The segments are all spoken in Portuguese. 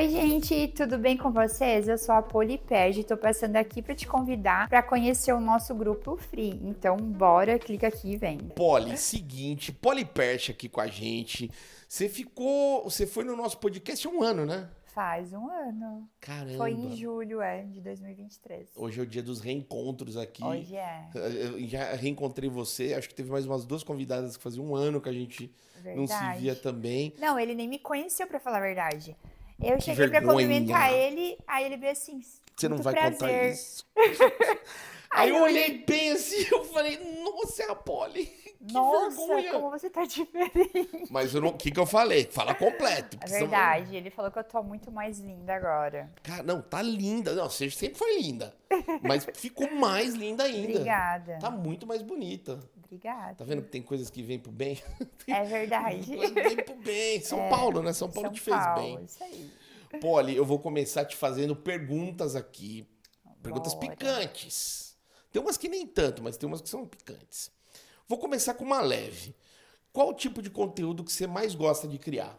Oi, gente, tudo bem com vocês? Eu sou a Polipege e estou passando aqui para te convidar para conhecer o nosso grupo Free. Então, bora, clica aqui e vem. Poli, seguinte, Polipege aqui com a gente. Você ficou, você foi no nosso podcast há um ano, né? Faz um ano. Caramba. Foi em julho, é, de 2023. Hoje é o dia dos reencontros aqui. Hoje é. Eh, eu já reencontrei você, acho que teve mais umas duas convidadas que fazia um ano que a gente verdade. não se via também. Não, ele nem me conheceu, para falar a verdade. Eu cheguei pra cumprimentar ele, aí ele veio assim. Você não vai prazer. contar isso. aí, aí eu olhei bem Brasil. Eu falei, nossa, é a Polly. Que nossa, vergonha. como você tá diferente. Mas o que, que eu falei? Fala completo. É verdade, ele falou que eu tô muito mais linda agora. Cara, não, tá linda. Não, você sempre foi linda. Mas ficou mais linda ainda. Obrigada. Tá muito mais bonita. Obrigada. Tá vendo que tem coisas que vêm pro bem? É verdade. Vem pro bem. São é, Paulo, né? São Paulo São te fez Paulo, bem. Isso aí. Polly, eu vou começar te fazendo perguntas aqui. Bora. Perguntas picantes. Tem umas que nem tanto, mas tem umas que são picantes. Vou começar com uma leve. Qual tipo de conteúdo que você mais gosta de criar?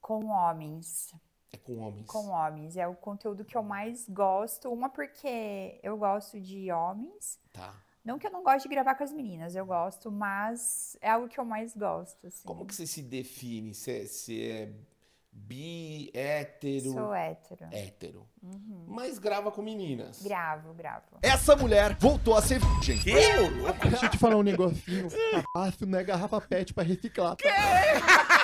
Com homens. É com homens. Com homens. É o conteúdo que eu mais gosto. Uma, porque eu gosto de homens. Tá. Não que eu não goste de gravar com as meninas, eu gosto, mas é algo que eu mais gosto. Assim. Como que você se define? Você, você é bi, hétero. Sou hétero. Hétero. Uhum. Mas grava com meninas. Gravo, gravo. Essa mulher voltou a ser virgem. Que? Deixa eu te falar um negocinho. Fácil, né? Garrafa pet pra reciclar. Tá? Que?